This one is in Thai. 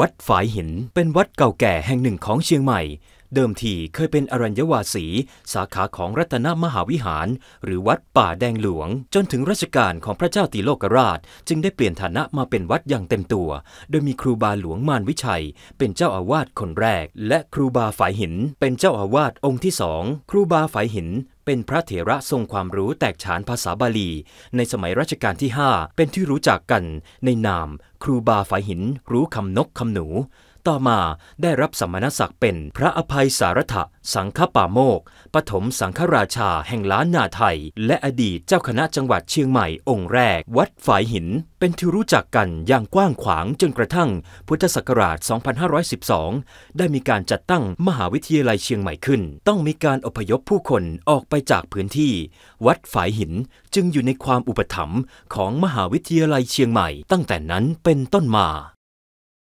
วัดฝายหิน เป็นวัดเก่าแก่แห่งหนึ่งของเชียงใหม่ เดิมทีเคยเป็นอรัญญวาสีสาขาของรัตนมหาวิหารหรือวัดป่าแดงหลวง จนถึงรัชกาลของพระเจ้าติโลกราชจึงได้เปลี่ยนฐานะมาเป็นวัดอย่างเต็มตัว โดยมีครูบาหลวงมานวิชัย เป็นเจ้าอาวาสคนแรก และครูบาฝายหินเป็นเจ้าอาวาสองค์ที่สองครูบาฝายหินเป็นพระเถระทรงความรู้แตกฉานภาษาบาลี ในสมัยรัชกาลที่5เป็นที่รู้จักกันในนามครูบาฝายหินรู้คำนกคำหนู ต่อมาได้รับสมณศักดิ์เป็นพระอภัยสารถะสังฆป่าโมก ปฐมสังฆราชาแห่งล้านนาไทย และอดีตเจ้าคณะจังหวัดเชียงใหม่องค์แรก วัดฝายหิน เป็นที่รู้จักกันอย่างกว้างขวางจนกระทั่ง พุทธศักราช 2512 ได้มีการจัดตั้งมหาวิทยาลัยเชียงใหม่ขึ้น ต้องมีการอพยพผู้คนออกไปจากพื้นที่ วัดฝายหินจึงอยู่ในความอุปถัมภ์ของมหาวิทยาลัยเชียงใหม่ตั้งแต่นั้นเป็น็นต้นมา